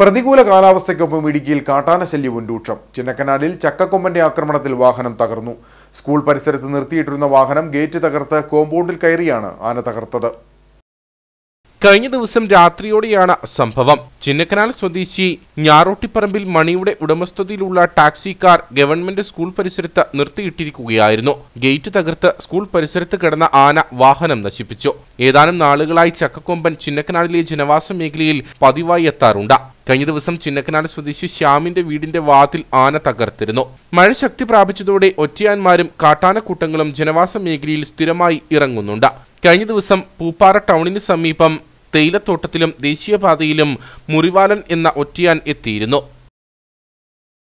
പ്രതികൂല കാലാവസ്ഥയ്ക്കൊപ്പം ഇടുക്കിയിൽ കാട്ടാന ശല്യവും രൂക്ഷം ചിന്നക്കനാലിൽ ചക്കക്കൊമ്പന്റെ ആക്രമണത്തിൽ വാഹനം തകർന്നു സ്കൂൾ പരിസരത്ത് നിർത്തിയിട്ടിരുന്ന വാഹനം ഗേറ്റ് തകർത്ത് കോമ്പൗണ്ടിൽ കയറിയാണ് ആന തകർത്തത് കഴിഞ്ഞ ദിവസം രാത്രിയോടെയാണ് സംഭവം ചിന്നക്കനാൽ സ്വദേശി ഞാറോട്ടിപ്പറമ്പിൽ മണിയുടെ ഉടമസ്ഥതയിലുള്ള ടാക്സി കാർ ഗവൺമെന്റ് സ്കൂൾ പരിസരത്ത് നിർത്തിയിട്ടിരിക്കുകയായിരുന്നു ഗേറ്റ് തകർത്ത് സ്കൂൾ പരിസരത്ത് കിടന്ന ആന വാഹനം നശിപ്പിച്ചു ഏതാനും നാളുകളായി ചക്കക്കൊമ്പൻ ചിന്നക്കനാലിലെ ജനവാസ മേഖലയിൽ പതിവായി എത്താറുണ്ട് കഴിഞ്ഞ ദിവസം ചിന്നക്കനാട് സ്വദേശി ശ്യാമിന്റെ വീടിന്റെ വാതിൽ ആന തകർത്തിരുന്നു മഴ ശക്തി പ്രാപിച്ചതോടെ ഒറ്റയാന്മാരും കാട്ടാനക്കൂട്ടങ്ങളും ജനവാസ മേഖലയിൽ സ്ഥിരമായി ഇറങ്ങുന്നുണ്ട് കഴിഞ്ഞ ദിവസം പൂപ്പാറ ടൗണിന് സമീപം തേയിലത്തോട്ടത്തിലും ദേശീയപാതയിലും മുറിവാലൻ എന്ന ഒറ്റയാൻ എത്തിയിരുന്നു